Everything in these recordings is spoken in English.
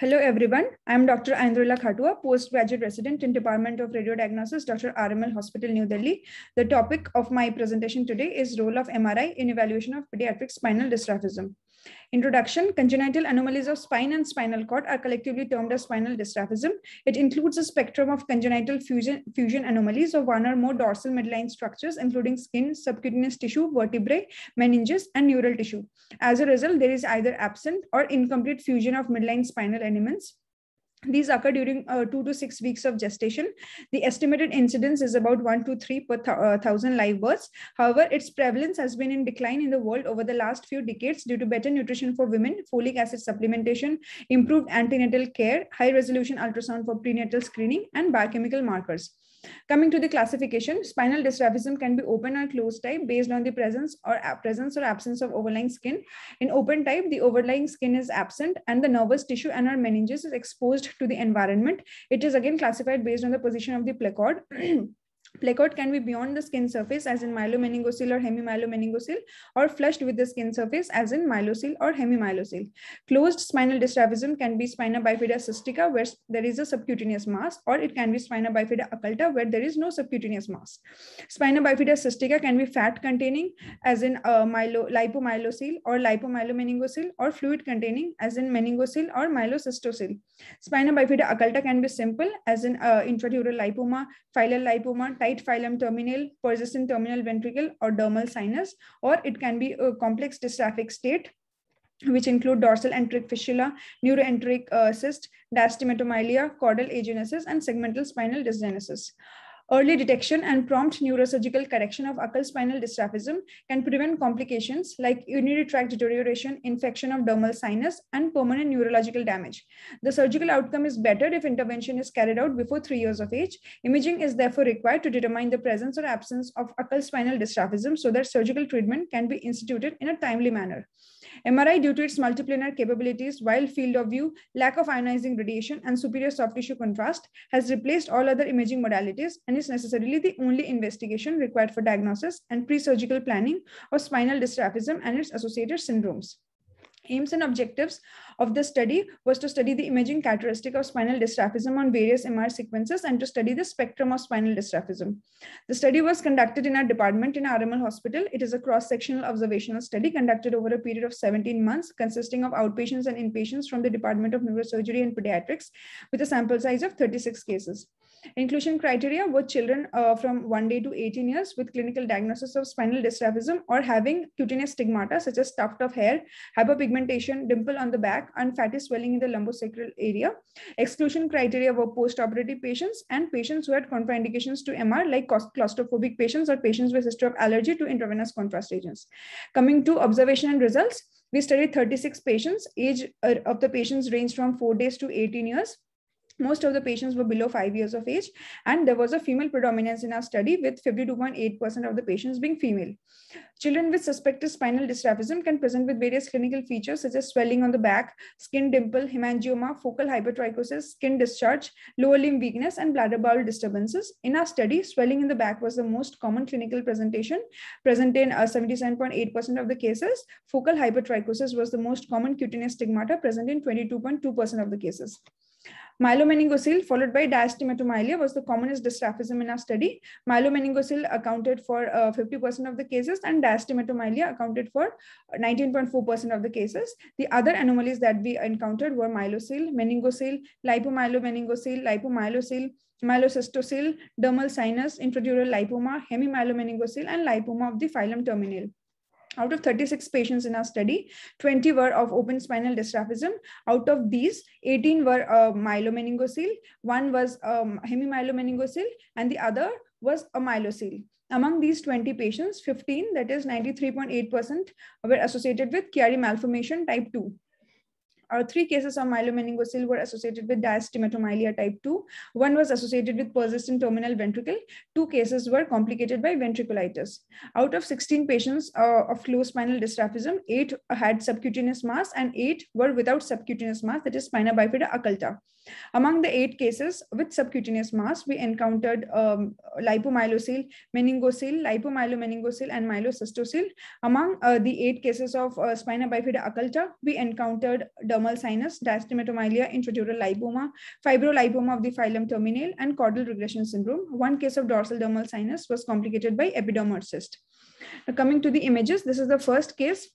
Hello everyone, I'm Dr. Andrila Khatua, postgraduate resident in Department of Radiodiagnosis, Dr. RML Hospital, New Delhi. The topic of my presentation today is role of MRI in evaluation of pediatric spinal dysraphism. Introduction, congenital anomalies of spine and spinal cord are collectively termed as spinal dysraphism. It includes a spectrum of congenital fusion, fusion anomalies of one or more dorsal midline structures, including skin, subcutaneous tissue, vertebrae, meninges, and neural tissue. As a result, there is either absent or incomplete fusion of midline spinal elements these occur during uh, two to six weeks of gestation. The estimated incidence is about one to three per th uh, thousand live births. However, its prevalence has been in decline in the world over the last few decades due to better nutrition for women, folic acid supplementation, improved antenatal care, high resolution ultrasound for prenatal screening, and biochemical markers. Coming to the classification, spinal dysraphism can be open or closed type based on the presence or presence or absence of overlying skin. In open type, the overlying skin is absent and the nervous tissue and our meninges is exposed to the environment. It is again classified based on the position of the placard. Placot can be beyond the skin surface as in myelomeningocele or hemimyelomeningocele or flushed with the skin surface as in myelocele or hemimyelocele. Closed spinal dysraphism can be spina bifida cystica where there is a subcutaneous mass or it can be spina bifida occulta where there is no subcutaneous mass. Spina bifida cystica can be fat containing as in uh, myelo lipomyelocele or lipomyelomeningocele or fluid containing as in meningocele or myelocystocele. Spina bifida occulta can be simple as in uh, intradural lipoma, filal lipoma, tight phylum terminal, persistent terminal ventricle, or dermal sinus, or it can be a complex dystrophic state, which include dorsal enteric fistula, neuroenteric uh, cyst, diastomatomelia, caudal agenesis, and segmental spinal dysgenesis. Early detection and prompt neurosurgical correction of occult spinal dysraphism can prevent complications like urinary tract deterioration, infection of dermal sinus, and permanent neurological damage. The surgical outcome is better if intervention is carried out before three years of age. Imaging is therefore required to determine the presence or absence of occult spinal dysraphism so that surgical treatment can be instituted in a timely manner. MRI, due to its multiplanar capabilities, wide field of view, lack of ionizing radiation, and superior soft tissue contrast, has replaced all other imaging modalities and and is necessarily the only investigation required for diagnosis and pre-surgical planning of spinal dysraphism and its associated syndromes aims and objectives of the study was to study the imaging characteristic of spinal dysraphism on various MR sequences and to study the spectrum of spinal dysraphism. The study was conducted in our department in RML Hospital. It is a cross-sectional observational study conducted over a period of 17 months, consisting of outpatients and inpatients from the Department of Neurosurgery and Pediatrics with a sample size of 36 cases. Inclusion criteria were children uh, from 1 day to 18 years with clinical diagnosis of spinal dysraphism or having cutaneous stigmata such as tuft of hair, hyperpigmentation, pigmentation, dimple on the back, and fatty swelling in the lumbosacral area. Exclusion criteria were postoperative patients and patients who had contraindications to MR, like claustrophobic patients or patients with history of allergy to intravenous contrast agents. Coming to observation and results, we studied 36 patients. Age uh, of the patients ranged from 4 days to 18 years most of the patients were below five years of age and there was a female predominance in our study with 52.8% of the patients being female. Children with suspected spinal dysraphism can present with various clinical features such as swelling on the back, skin dimple, hemangioma, focal hypertrichosis, skin discharge, lower limb weakness, and bladder bowel disturbances. In our study, swelling in the back was the most common clinical presentation, present in 77.8% uh, of the cases. Focal hypertrichosis was the most common cutaneous stigmata, present in 22.2% percent of the cases. Myelomeningocele followed by diastematomyelia was the commonest dystrophism in our study. Myelomeningocele accounted for 50% uh, of the cases and diastematomyelia accounted for 19.4% of the cases. The other anomalies that we encountered were myelocele, meningocele, lipomyelomeningocele, lipomyelocele, myelocystocele, dermal sinus, intradural lipoma, hemimyelomeningocele, and lipoma of the phylum terminal out of 36 patients in our study, 20 were of open spinal dysraphism. Out of these, 18 were uh, myelomeningocele, one was hemi um, hemimyelomeningocele, and the other was a myelocele. Among these 20 patients, 15, that is 93.8%, were associated with Chiari malformation type 2 uh, three cases of myelomeningocele were associated with diastematomyelia type 2. One was associated with persistent terminal ventricle. Two cases were complicated by ventriculitis. Out of 16 patients uh, of closed spinal dysraphism, eight had subcutaneous mass and eight were without subcutaneous mass, that is spina bifida occulta. Among the eight cases with subcutaneous mass, we encountered um, lipomyelocele, meningocele, lipomyelomeningocele, and myelocystocele. Among uh, the eight cases of uh, spina bifida occulta, we encountered dermal squamous sinus, diastomatomelia, intradural lipoma, fibrolipoma of the phylum terminale, and caudal regression syndrome. One case of dorsal dermal sinus was complicated by epidermal cyst. Now, coming to the images, this is the first case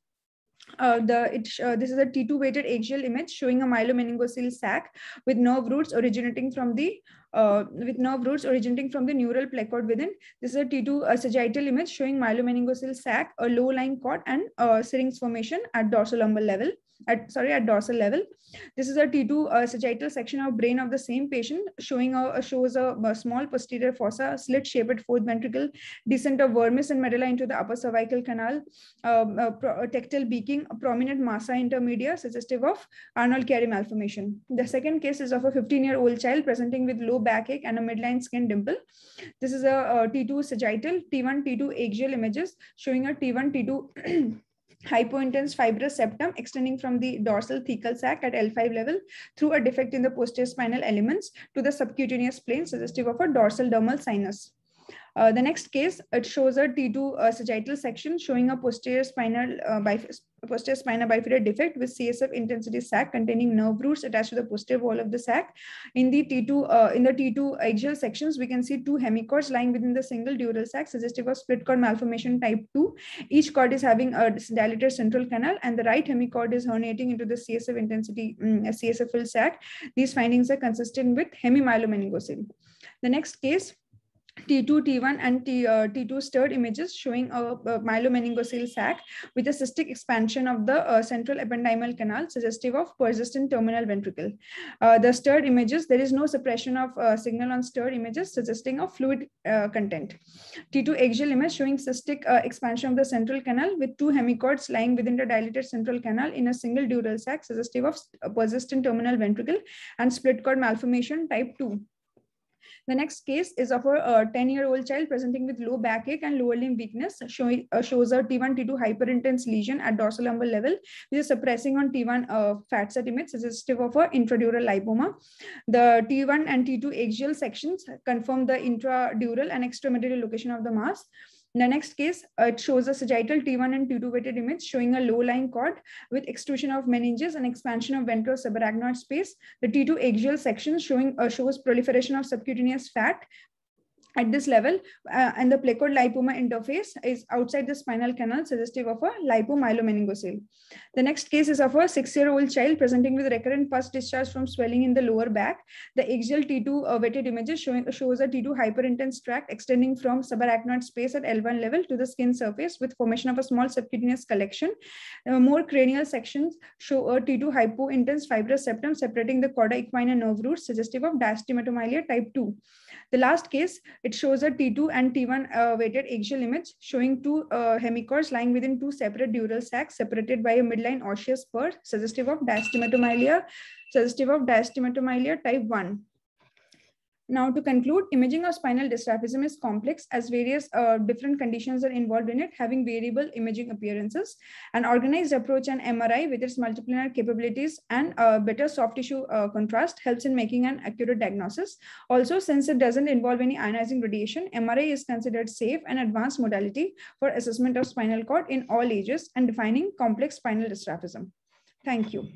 uh, the it, uh, this is a T2 weighted axial image showing a myelomeningocele sac with nerve roots originating from the uh, with nerve roots originating from the neural placard within. This is a T2 uh, sagittal image showing myelomeningocele sac, a low-lying cord, and uh, syrinx formation at dorsal lumbar level at sorry at dorsal level. This is a T2 uh, sagittal section of brain of the same patient showing a, shows a, a small posterior fossa, slit-shaped fourth ventricle, descent of vermis and medulla into the upper cervical canal, a um, uh, pro, uh, tactile beaking, prominent massa intermedia suggestive of Arnold Carey malformation. The second case is of a 15-year-old child presenting with low backache and a midline skin dimple. This is a a T2 sagittal, T1, T2 axial images showing a T1, T2 hypointense fibrous septum extending from the dorsal thecal sac at L5 level through a defect in the posterior spinal elements to the subcutaneous plane suggestive of a dorsal dermal sinus. Uh, the next case, it shows a T2 uh, sagittal section showing a posterior spinal uh, bif posterior spinal bifida defect with CSF intensity sac containing nerve roots attached to the posterior wall of the sac. In the T2 uh, in the T2 axial sections, we can see two hemichords lying within the single dural sac, suggestive of split cord malformation type 2. Each cord is having a dilated central canal, and the right hemichord is herniating into the CSF intensity um, mm, CSF filled sac. These findings are consistent with hemimyelomeningocele. The next case T2, T1, and T, uh, T2 stirred images showing a, a myelomeningocele sac with a cystic expansion of the uh, central ependymal canal suggestive of persistent terminal ventricle. Uh, the stirred images, there is no suppression of uh, signal on stirred images suggesting of fluid uh, content. T2 axial image showing cystic uh, expansion of the central canal with two hemichords lying within the dilated central canal in a single dural sac suggestive of persistent terminal ventricle and split cord malformation type 2. The next case is of a 10-year-old child presenting with low backache and lower limb weakness, showing, uh, shows a T1, T2 hyperintense lesion at dorsal lumbar level, which is suppressing on T1 uh, fat set image, suggestive of an intradural lipoma. The T1 and T2 axial sections confirm the intradural and extramedullary location of the mass. In the next case, uh, it shows a sagittal T1 and T2 weighted image showing a low-lying cord with extrusion of meninges and expansion of ventro-subarachnoid space. The T2 axial section showing uh, shows proliferation of subcutaneous fat at this level uh, and the placode lipoma interface is outside the spinal canal suggestive of a lipomyelomeningocele. The next case is of a six-year-old child presenting with recurrent pus discharge from swelling in the lower back. The axial T2 uh, weighted images showing, shows a T2 hyperintense tract extending from subarachnoid space at L1 level to the skin surface with formation of a small subcutaneous collection. Uh, more cranial sections show a T2 hypointense fibrous septum separating the cauda equina nerve root suggestive of diastematomyelia type 2. The last case it shows a T2 and T1 uh, weighted axial image showing two uh, hemichords lying within two separate dural sacs separated by a midline osseous spur suggestive of diastomatomelia, suggestive of diastomatomelia type 1. Now to conclude, imaging of spinal dysraphism is complex as various uh, different conditions are involved in it, having variable imaging appearances. An organized approach and MRI with its multiplanner capabilities and uh, better soft tissue uh, contrast helps in making an accurate diagnosis. Also, since it doesn't involve any ionizing radiation, MRI is considered safe and advanced modality for assessment of spinal cord in all ages and defining complex spinal dysraphism. Thank you.